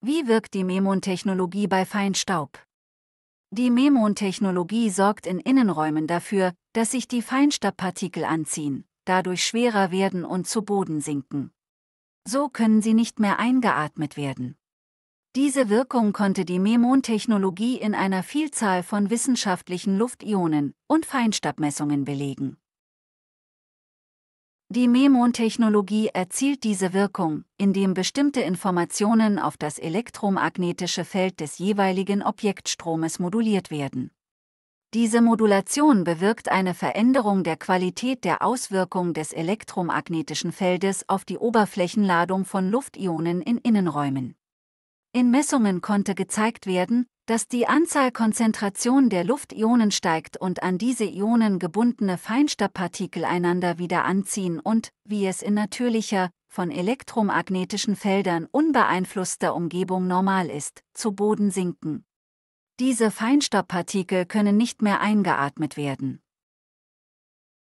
Wie wirkt die Memon-Technologie bei Feinstaub? Die Memon-Technologie sorgt in Innenräumen dafür, dass sich die Feinstaubpartikel anziehen, dadurch schwerer werden und zu Boden sinken. So können sie nicht mehr eingeatmet werden. Diese Wirkung konnte die Memon-Technologie in einer Vielzahl von wissenschaftlichen Luftionen und Feinstaubmessungen belegen. Die Memon-Technologie erzielt diese Wirkung, indem bestimmte Informationen auf das elektromagnetische Feld des jeweiligen Objektstromes moduliert werden. Diese Modulation bewirkt eine Veränderung der Qualität der Auswirkung des elektromagnetischen Feldes auf die Oberflächenladung von Luftionen in Innenräumen. In Messungen konnte gezeigt werden, dass die Anzahlkonzentration der Luftionen steigt und an diese Ionen gebundene Feinstaubpartikel einander wieder anziehen und, wie es in natürlicher, von elektromagnetischen Feldern unbeeinflusster Umgebung normal ist, zu Boden sinken. Diese Feinstaubpartikel können nicht mehr eingeatmet werden.